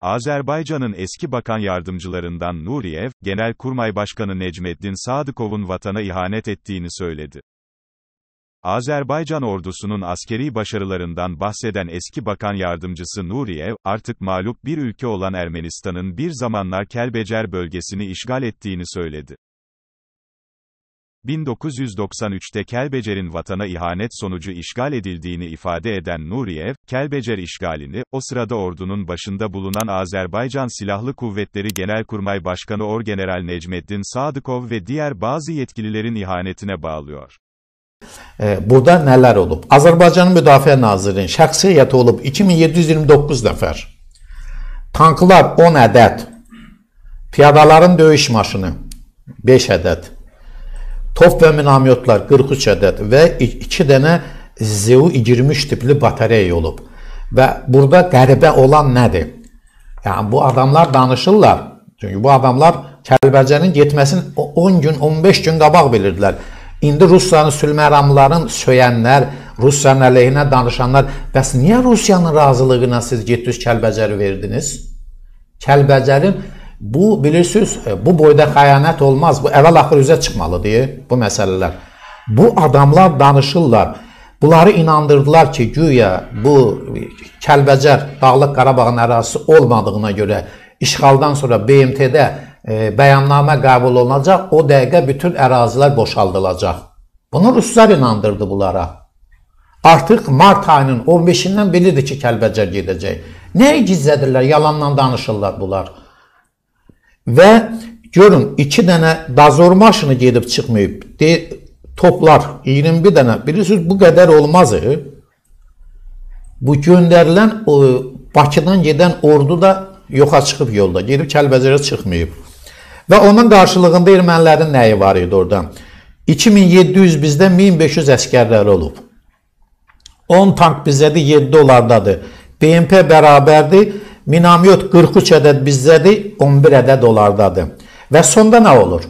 Azerbaycan'ın eski bakan yardımcılarından Nuriyev, Genelkurmay Başkanı Necmeddin Sadıkov'un vatana ihanet ettiğini söyledi. Azerbaycan ordusunun askeri başarılarından bahseden eski bakan yardımcısı Nuriyev, artık mağlup bir ülke olan Ermenistan'ın bir zamanlar Kelbecer bölgesini işgal ettiğini söyledi. 1993'te Kelbecer'in vatana ihanet sonucu işgal edildiğini ifade eden Nuriyev, Kelbecer işgalini, o sırada ordunun başında bulunan Azerbaycan Silahlı Kuvvetleri Genelkurmay Başkanı Orgeneral Necmeddin Sadıkov ve diğer bazı yetkililerin ihanetine bağlıyor. Ee, burada neler olup? Azerbaycan'ın müdafiye Nazirinin şahsiyeti olup 2729 defer, tanklar 10 adet, piyadaların dövüş maşını 5 adet. Top və minamyotlar 43 ədəd və 2 dənə ZU-23 tipli batareya olub. Və burada qəribə olan nədir? Yəni bu adamlar danışırlar. Çünki bu adamlar Kəlbəcərin getməsini 10 gün, 15 gün qabaq bilirdilər. İndi Rusiyanın sülməramların söyənlər, Rusiyanın əleyhinə danışanlar, bəs niyə Rusiyanın razılığına siz getdiniz Kəlbəcəri verdiniz? Kəlbəcərin Bu bilirsiniz, e, bu boyda xəyanət olmaz. Bu əvvəl-axır üzə çıxmalıdır bu məsələlər. Bu adamlar danışırlar. Bunları inandırdılar ki, güya bu Kəlbəcər Dağlıq Qarabağın ərazisi olmadığına görə işğaldan sonra BMT-də e, bəyannamə qəbul olunacaq, o dəqiqə bütün ərazilər boşaldılacaq. Bunu ruslar inandırdı bunlara. Artıq mart ayının 15-dən bilirdi ki, Kəlbəcər gedəcək. Nəyi gizlədirlər? Yalandan danışırlar bunlar. Və görün 2 dənə dozor maşını gedib çıxmayıb. De, toplar 21 dənə. Bilirsiniz bu qədər olmaz. E. Bu göndərilən o, Bakıdan gedən ordu da yoxa çıxıb yolda. Gedib Kəlbəcərə çıxmayıb. Və onun qarşılığında ermənilərin nəyi var idi orada? 2700 bizdə 1500 əskərləri olub. 10 tank bizdədir, 7 onlardadır. BMP bərabərdir. Minamyot 43 ədəd bizdədir, 11 ədəd onlardadır. Və sonda nə olur?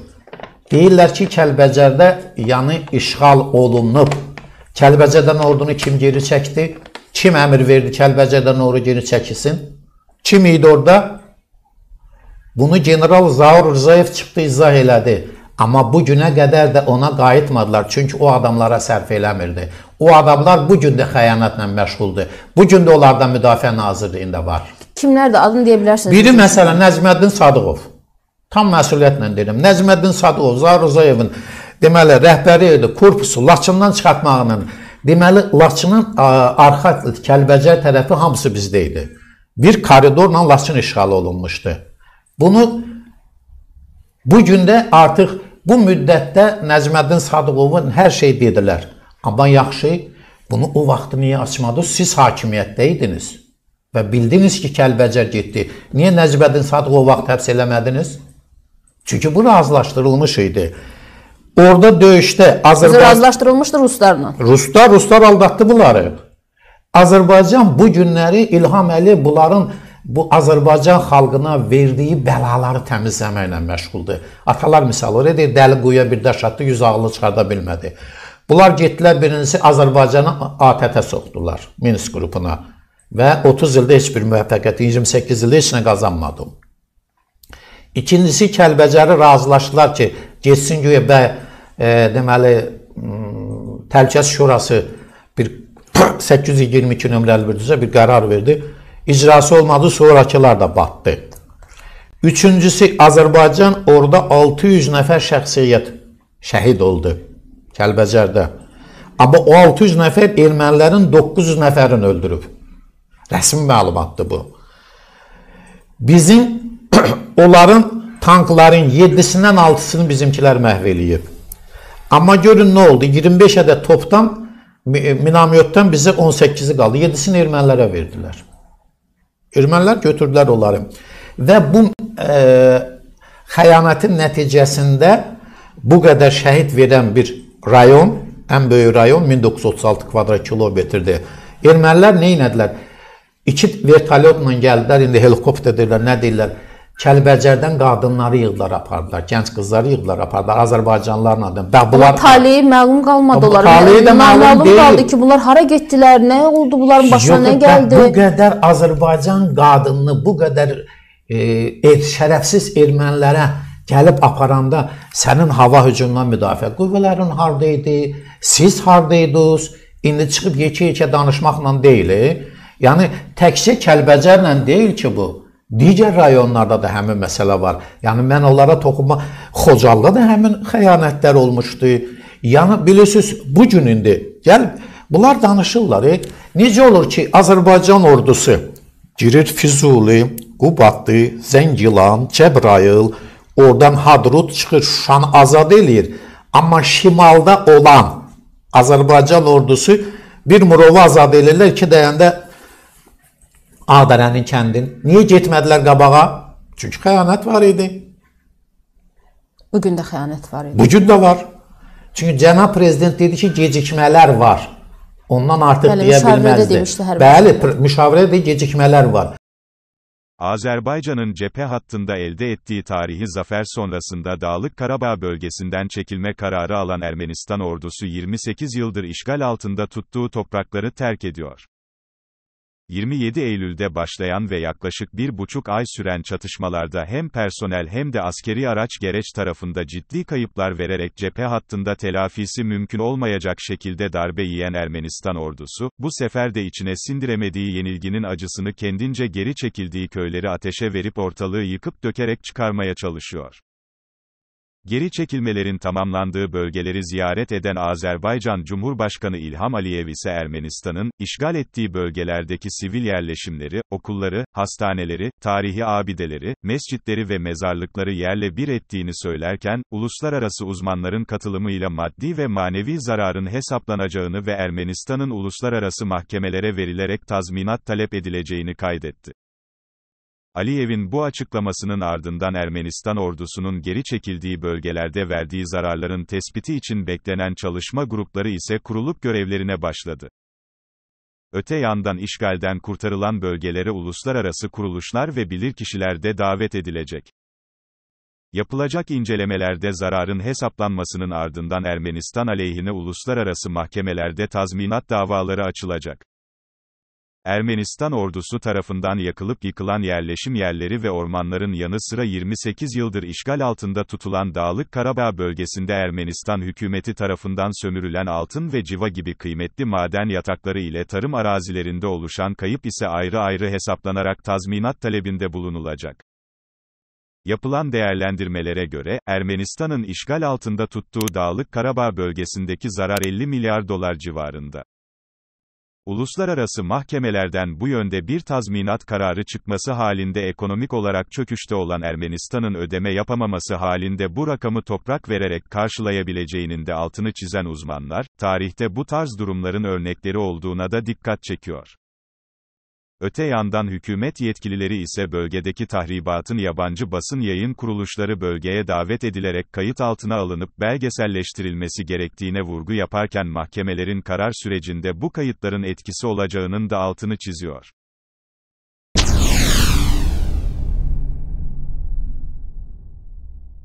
Deyirlər ki, Kəlbəcərdə yanı işğal olunub. Kəlbəcərdən ordunu kim geri çəkdi? Kim əmr verdi Kəlbəcərdən ordu geri çəkilsin? Kim idi orada? Bunu general Zaur Rzayev çıxdı izah elədi. Amma bu günə qədər də ona qayıtmadılar, çünki o adamlara sərf eləmirdi. O adamlar bu gün də xəyanətlə məşğuldur. Bu gün də onlardan müdafiə nazirliyində var. Kimlərdir? Adını deyə bilərsiniz. Biri məsələn Nəcməddin Sadıqov. Tam məsuliyyətlə deyirəm. Nəcməddin Sadıqov Zaur Ruzayevin deməli rəhbəri idi. Korpusu Laçından çıxartmağının deməli Laçının arxa Kəlbəcər tərəfi hamısı bizdə idi. Bir koridorla Laçın işğal olunmuşdu. Bunu bu gündə artıq bu müddətdə Nəcməddin Sadıqovun hər şey dedilər. Amma yaxşı, bunu o vaxt niyə açmadınız? Siz hakimiyyətdə idiniz. Və bildiniz ki, Kəlbəcər getdi. Niyə Nəcibədin Sadıqov vaxt həbs eləmədiniz? Çünki bu razılaşdırılmış idi. Orada döyüşdə Azərbaycan razılaşdırılmışdı ruslarla. Ruslar, ruslar aldatdı bunları. Azərbaycan bu günləri İlham Əli bunların bu Azərbaycan xalqına verdiyi bəlaları təmizləməklə məşğuldur. Atalar misalı edir, dəli quyuya bir daş atdı, yüz ağlı çıxarda bilmədi. Bunlar getdilər birincisi Azərbaycanı ATƏT-ə soxdular, Minsk qrupuna və 30 ildə heç bir müvəffəqiyyəti, 28 ildə heç nə qazanmadım. İkincisi Kəlbəcəri razılaşdılar ki, getsin güya bə e, deməli Təhlükəsizlik Şurası bir 822 nömrəli bir düzə bir qərar verdi. İcrası olmadı, sonrakılar da batdı. Üçüncüsü Azərbaycan orada 600 nəfər şəxsiyyət şəhid oldu Kəlbəcərdə. Amma o 600 nəfər ermənilərin 900 nəfərini öldürüb. Rəsmi məlumatdır bu. Bizim onların tankların 7-sindən 6-sını bizimkilər məhv eləyib. Amma görün nə oldu? 25 ədəd topdan minamyotdan bizə 18-i qaldı. 7-sini ermənilərə verdilər. Ermənilər götürdülər onları. Və bu e, xəyanətin nəticəsində bu qədər şəhid verən bir rayon, ən böyük rayon 1936 kvadrat kilometrdir. Ermənilər nə etdilər? İki vertolyotla gəldilər, indi helikopter deyirlər, nə deyirlər? Kəlbəcərdən qadınları yığdılar, apardılar, gənc qızları yığdılar, apardılar Azərbaycanlılarla da. Bax bunlar taleyi məlum qalmadı onlara. Taleyi də məlum, məlum deyil. qaldı ki, bunlar hara getdilər, nə oldu bunların başına, Yox, nə gəldi? Bu qədər Azərbaycan qadınını bu qədər e, e şərəfsiz ermənilərə gəlib aparanda sənin hava hücumundan müdafiə qüvvələrin harda idi? Siz harda idiniz? İndi çıxıb yekə-yekə danışmaqla deyil. E? Yəni təkcə Kəlbəcərlə deyil ki bu. Digər rayonlarda da həmin məsələ var. Yəni mən onlara toxunma Xocalıda da həmin xəyanətlər olmuşdu. Yəni bilirsiniz bu gün indi gəl bunlar danışırlar. E, necə olur ki Azərbaycan ordusu girir Füzuli, Qubadlı, Zəngilan, Cəbrayıl, oradan Hadrut çıxır, Şuşanı azad eləyir. Amma şimalda olan Azərbaycan ordusu bir Murovu azad eləyirlər ki, dəyəndə Ağdaranın kəndin. niye getmədilər qabağa? Çünkü xəyanət var idi. Bugün de də var idi. Bu gün var. Çünkü cənab prezident dedi ki, gecikmələr var. Ondan artık Bəli, deyə bilməzdi. Demişdi, Bəli, müşavirədə gecikmələr var. Azerbaycan'ın cephe hattında elde ettiği tarihi zafer sonrasında Dağlık Karabağ bölgesinden çekilme kararı alan Ermenistan ordusu 28 yıldır işgal altında tuttuğu toprakları terk ediyor. 27 Eylül'de başlayan ve yaklaşık bir buçuk ay süren çatışmalarda hem personel hem de askeri araç gereç tarafında ciddi kayıplar vererek cephe hattında telafisi mümkün olmayacak şekilde darbe yiyen Ermenistan ordusu, bu sefer de içine sindiremediği yenilginin acısını kendince geri çekildiği köyleri ateşe verip ortalığı yıkıp dökerek çıkarmaya çalışıyor. Geri çekilmelerin tamamlandığı bölgeleri ziyaret eden Azerbaycan Cumhurbaşkanı İlham Aliyev ise Ermenistan'ın, işgal ettiği bölgelerdeki sivil yerleşimleri, okulları, hastaneleri, tarihi abideleri, mescitleri ve mezarlıkları yerle bir ettiğini söylerken, uluslararası uzmanların katılımıyla maddi ve manevi zararın hesaplanacağını ve Ermenistan'ın uluslararası mahkemelere verilerek tazminat talep edileceğini kaydetti. Aliyev'in bu açıklamasının ardından Ermenistan ordusunun geri çekildiği bölgelerde verdiği zararların tespiti için beklenen çalışma grupları ise kurulup görevlerine başladı. Öte yandan işgalden kurtarılan bölgelere uluslararası kuruluşlar ve bilirkişiler de davet edilecek. Yapılacak incelemelerde zararın hesaplanmasının ardından Ermenistan aleyhine uluslararası mahkemelerde tazminat davaları açılacak. Ermenistan ordusu tarafından yakılıp yıkılan yerleşim yerleri ve ormanların yanı sıra 28 yıldır işgal altında tutulan Dağlık Karabağ bölgesinde Ermenistan hükümeti tarafından sömürülen altın ve civa gibi kıymetli maden yatakları ile tarım arazilerinde oluşan kayıp ise ayrı ayrı hesaplanarak tazminat talebinde bulunulacak. Yapılan değerlendirmelere göre, Ermenistan'ın işgal altında tuttuğu Dağlık Karabağ bölgesindeki zarar 50 milyar dolar civarında uluslararası mahkemelerden bu yönde bir tazminat kararı çıkması halinde ekonomik olarak çöküşte olan Ermenistan'ın ödeme yapamaması halinde bu rakamı toprak vererek karşılayabileceğinin de altını çizen uzmanlar, tarihte bu tarz durumların örnekleri olduğuna da dikkat çekiyor. Öte yandan hükümet yetkilileri ise bölgedeki tahribatın yabancı basın yayın kuruluşları bölgeye davet edilerek kayıt altına alınıp belgeselleştirilmesi gerektiğine vurgu yaparken mahkemelerin karar sürecinde bu kayıtların etkisi olacağının da altını çiziyor.